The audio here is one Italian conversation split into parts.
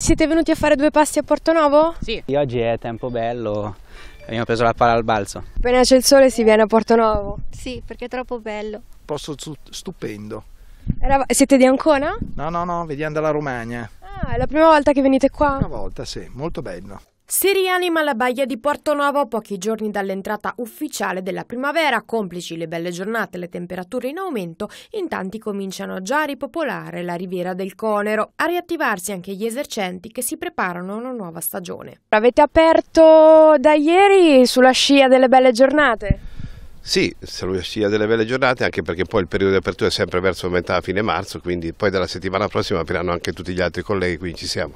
Siete venuti a fare due passi a Porto Nuovo? Sì, oggi è tempo bello, abbiamo preso la palla al balzo. Appena c'è il sole si viene a Porto Nuovo? Sì, perché è troppo bello. Posto stupendo. Era... Siete di Ancona? No, no, no, vediamo dalla Romagna. Ah, è la prima volta che venite qua? Una volta, sì, molto bello. Si rianima la baia di Porto Nuovo pochi giorni dall'entrata ufficiale della primavera, complici le belle giornate e le temperature in aumento, in tanti cominciano già a ripopolare la riviera del Conero, a riattivarsi anche gli esercenti che si preparano a una nuova stagione. Avete aperto da ieri sulla scia delle belle giornate? Sì, sulla scia delle belle giornate, anche perché poi il periodo di apertura è sempre verso metà fine marzo, quindi poi dalla settimana prossima apriranno anche tutti gli altri colleghi, quindi ci siamo.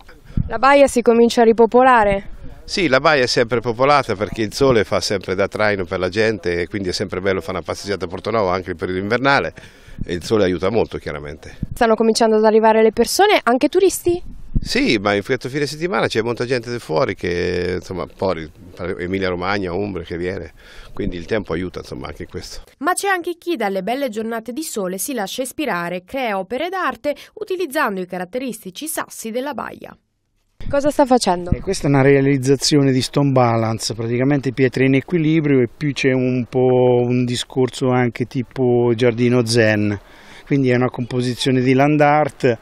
La baia si comincia a ripopolare? Sì, la baia è sempre popolata perché il sole fa sempre da traino per la gente e quindi è sempre bello fare una passeggiata a Porto Portonova anche in periodo invernale e il sole aiuta molto chiaramente. Stanno cominciando ad arrivare le persone, anche turisti? Sì, ma in questo fine settimana c'è molta gente da fuori che, insomma, fuori, Emilia Romagna, Umbria che viene, quindi il tempo aiuta, insomma, anche questo. Ma c'è anche chi dalle belle giornate di sole si lascia ispirare, crea opere d'arte utilizzando i caratteristici sassi della baia. Cosa sta facendo? E questa è una realizzazione di stone balance, praticamente pietre in equilibrio e più c'è un po' un discorso anche tipo giardino zen, quindi è una composizione di land art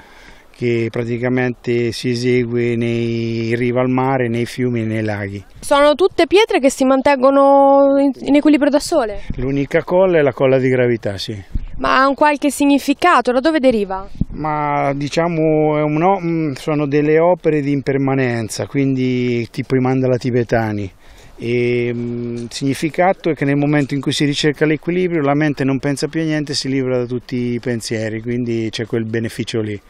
che praticamente si esegue nei riva al mare, nei fiumi e nei laghi. Sono tutte pietre che si mantengono in equilibrio da sole? L'unica colla è la colla di gravità, sì. Ma ha un qualche significato? Da dove deriva? ma diciamo no, mm, sono delle opere di impermanenza, quindi tipo i mandala tibetani. E, mm, il significato è che nel momento in cui si ricerca l'equilibrio la mente non pensa più a niente, si libera da tutti i pensieri, quindi c'è quel beneficio lì.